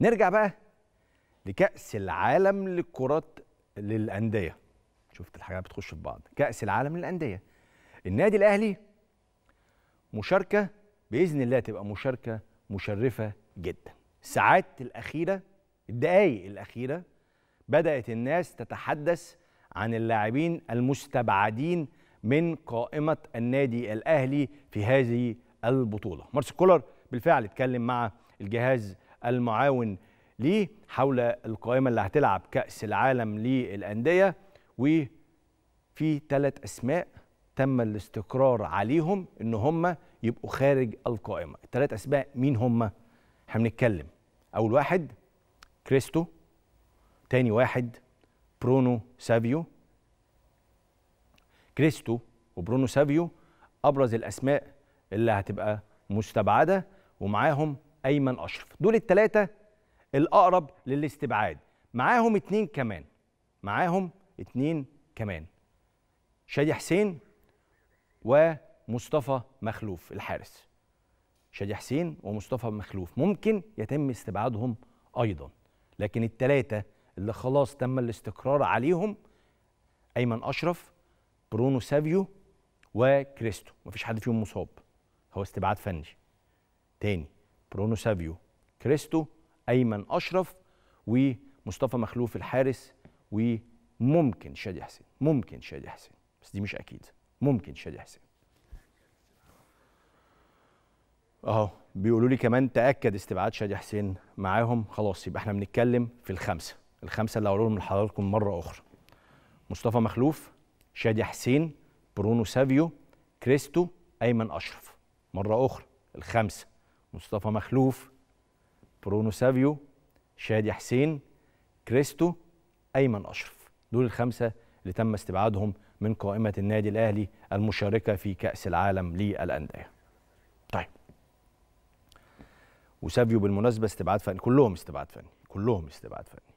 نرجع بقى لكأس العالم للكرات للأندية شفت الحاجات بتخش في بعض كأس العالم للأندية النادي الأهلي مشاركة بإذن الله تبقى مشاركة مشرفة جدا الساعات الأخيرة الدقايق الأخيرة بدأت الناس تتحدث عن اللاعبين المستبعدين من قائمة النادي الأهلي في هذه البطولة مارس كولر بالفعل اتكلم مع الجهاز المعاون ليه حول القائمة اللي هتلعب كأس العالم للأندية وفي ثلاث أسماء تم الاستقرار عليهم إن هم يبقوا خارج القائمة الثلاث أسماء مين هم؟ احنا بنتكلم أول واحد كريستو تاني واحد برونو سافيو كريستو وبرونو سافيو أبرز الأسماء اللي هتبقى مستبعدة ومعاهم ايمن اشرف دول الثلاثه الاقرب للاستبعاد معاهم اتنين كمان معاهم اتنين كمان شادي حسين ومصطفى مخلوف الحارس شادي حسين ومصطفى مخلوف ممكن يتم استبعادهم ايضا لكن الثلاثه اللي خلاص تم الاستقرار عليهم ايمن اشرف برونو سافيو وكريستو مفيش حد فيهم مصاب هو استبعاد فني تاني برونو سافيو كريستو ايمن اشرف ومصطفى مخلوف الحارس وممكن شادي حسين ممكن شادي حسين بس دي مش اكيد ممكن شادي حسين اهو بيقولوا لي كمان تاكد استبعاد شادي حسين معاهم خلاص يبقى احنا بنتكلم في الخمسه الخمسه اللي هقولهم لحضراتكم مره اخرى مصطفى مخلوف شادي حسين برونو سافيو كريستو ايمن اشرف مره اخرى الخمسه مصطفى مخلوف برونو سافيو شادي حسين كريستو ايمن اشرف دول الخمسه اللي تم استبعادهم من قائمه النادي الاهلي المشاركه في كاس العالم للانديه طيب وسافيو بالمناسبه استبعاد فني كلهم استبعاد فني كلهم استبعاد فني